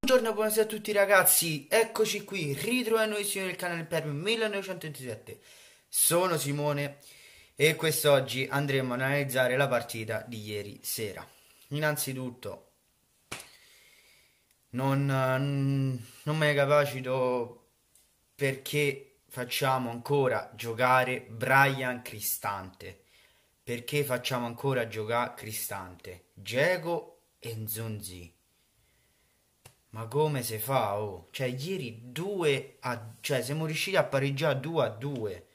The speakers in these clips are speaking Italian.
Buongiorno, buonasera a tutti ragazzi, eccoci qui, ritroviamo ritrovando insieme del canale per 1927 Sono Simone e quest'oggi andremo ad analizzare la partita di ieri sera Innanzitutto non, mm, non me ne capacito perché facciamo ancora giocare Brian Cristante perché facciamo ancora giocare Cristante, Diego e Zonzi. Ma come si fa? Oh? Cioè, ieri 2 a. Cioè, siamo riusciti a pareggiare 2 a 2.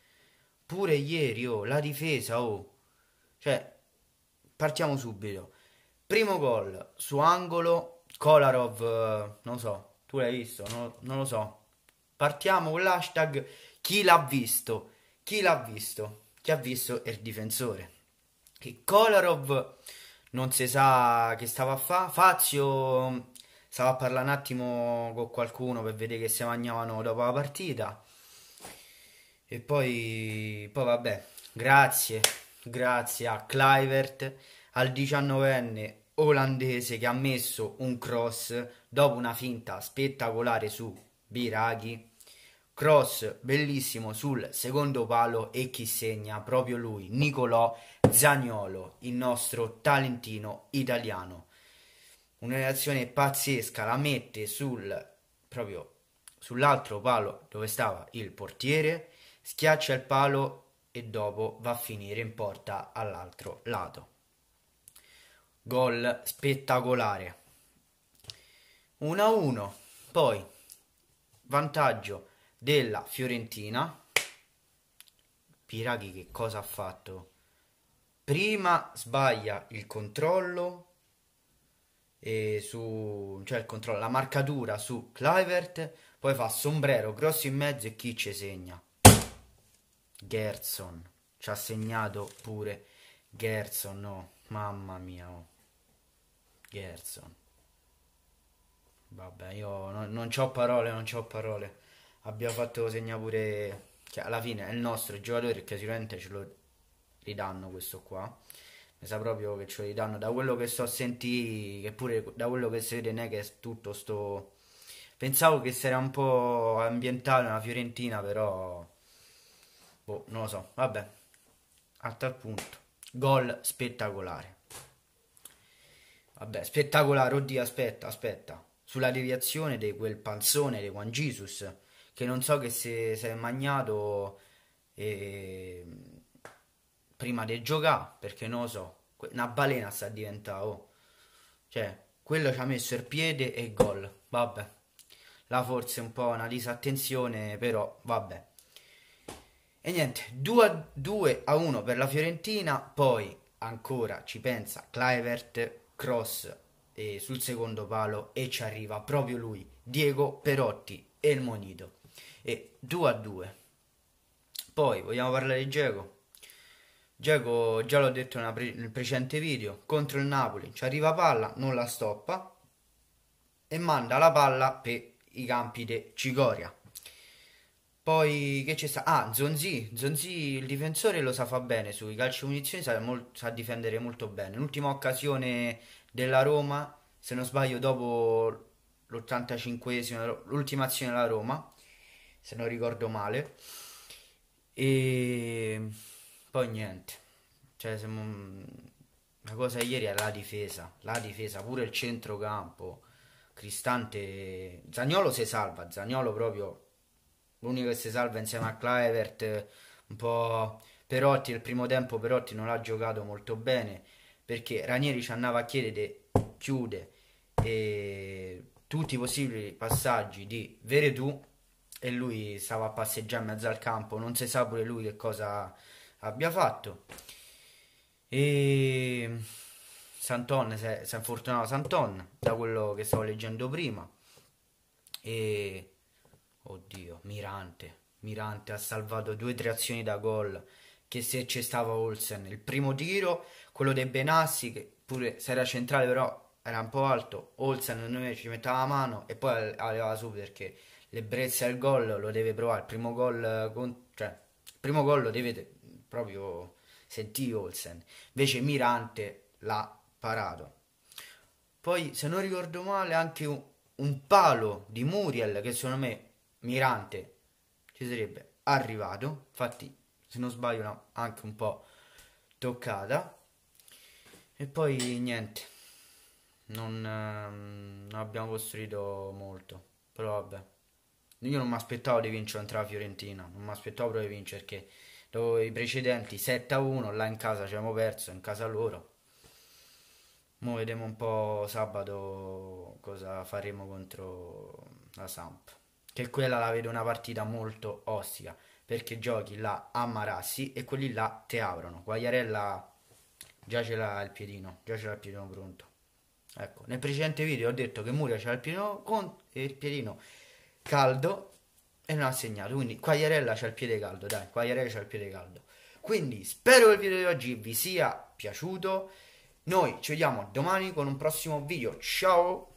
Pure ieri, oh, la difesa, oh. Cioè, partiamo subito. Primo gol su angolo, Kolarov, eh, non so, tu l'hai visto, no, non lo so. Partiamo con l'hashtag chi l'ha visto, chi l'ha visto, chi ha visto è il difensore che Kolarov non si sa che stava a fare, Fazio stava a parlare un attimo con qualcuno per vedere che si mangiavano dopo la partita e poi, poi vabbè, grazie, grazie a Clivert, al 19enne olandese che ha messo un cross dopo una finta spettacolare su Biraghi cross bellissimo sul secondo palo e chi segna proprio lui, Nicolò Zagnolo, il nostro talentino italiano. Una reazione pazzesca, la mette sul proprio sull'altro palo dove stava il portiere, schiaccia il palo e dopo va a finire in porta all'altro lato. Gol spettacolare. 1-1. Poi vantaggio della Fiorentina. Piraghi che cosa ha fatto? Prima sbaglia il controllo e su cioè il controllo, la marcatura su Clivert, poi fa sombrero grosso in mezzo e chi ci segna? Gerson. Ci ha segnato pure Gerson, no. Oh, mamma mia. Oh. Gerson. Vabbè, io no, non ho parole, non ho parole abbiamo fatto segna pure cioè alla fine è il nostro giocatore che sicuramente ce lo ridanno questo qua mi sa proprio che ce lo ridanno da quello che so sentì che pure da quello che si vede ne che è tutto sto pensavo che sarebbe un po' ambientale una Fiorentina però boh non lo so vabbè a tal punto gol spettacolare vabbè spettacolare oddio aspetta aspetta sulla deviazione di quel panzone di Juan Jesus che non so che se, se è magnato eh, prima di giocare, perché non lo so, una balena sta diventando, oh. cioè, quello ci ha messo il piede e gol, vabbè, là forse un po' una disattenzione, però vabbè. E niente, 2 a 1 per la Fiorentina, poi ancora ci pensa Clivert, cross sul secondo palo e ci arriva proprio lui, Diego Perotti e il Monito e 2 a 2. Poi vogliamo parlare di Geco. Geco già l'ho detto pre- nel precedente video, contro il Napoli, ci arriva palla, non la stoppa e manda la palla per i campi di Cicoria. Poi che c'è sta? Ah, Zonzi, Zonzi il difensore lo sa fa bene sui calci munizioni, sa, mol- sa difendere molto bene. L'ultima occasione della Roma, se non sbaglio dopo l'85esimo, l'ultima azione della Roma, se non ricordo male. E poi niente, cioè siamo... la cosa ieri è la difesa, la difesa, pure il centrocampo. Cristante, Zagnolo si salva, Zagnolo proprio l'unico che si salva insieme a Claevert, un po' Perotti, il primo tempo Perotti non l'ha giocato molto bene perché Ranieri ci andava a chiedere chiude e tutti i possibili passaggi di Veretù e lui stava a passeggiare in mezzo al campo, non si sa pure lui che cosa abbia fatto. E Santon si è, si infortunato Santon da quello che stavo leggendo prima. E oddio, Mirante, Mirante ha salvato due tre azioni da gol che se c'è stava Olsen. Il primo tiro, quello dei Benassi che pure se era centrale però era un po' alto, Olsen noi ci metteva la mano e poi aveva su perché l'ebbrezza al gol lo deve provare, il primo gol, eh, con, cioè, il primo gol lo deve proprio sentire Olsen, invece Mirante l'ha parato. Poi, se non ricordo male, anche un, un palo di Muriel, che secondo me Mirante ci sarebbe arrivato, infatti se non sbaglio no, anche un po' toccata. E poi niente, non, ehm, non abbiamo costruito molto, però vabbè. Io non mi aspettavo di vincere contro la Fiorentina, non mi aspettavo proprio di vincere perché dopo i precedenti 7-1 là in casa ci abbiamo perso, in casa loro. Mo vediamo un po' sabato cosa faremo contro la Samp. Che quella la vedo una partita molto ostica perché giochi là a Marassi e quelli là te aprono. Guagliarella già ce l'ha il piedino, già ce l'ha il piedino pronto. Ecco, nel precedente video ho detto che Muria ce l'ha il piedino con il piedino caldo e non ha segnato. Quindi Quagliarella c'ha il piede caldo, dai, Quagliarella c'ha il piede caldo. Quindi spero che il video di oggi vi sia piaciuto. Noi ci vediamo domani con un prossimo video. Ciao!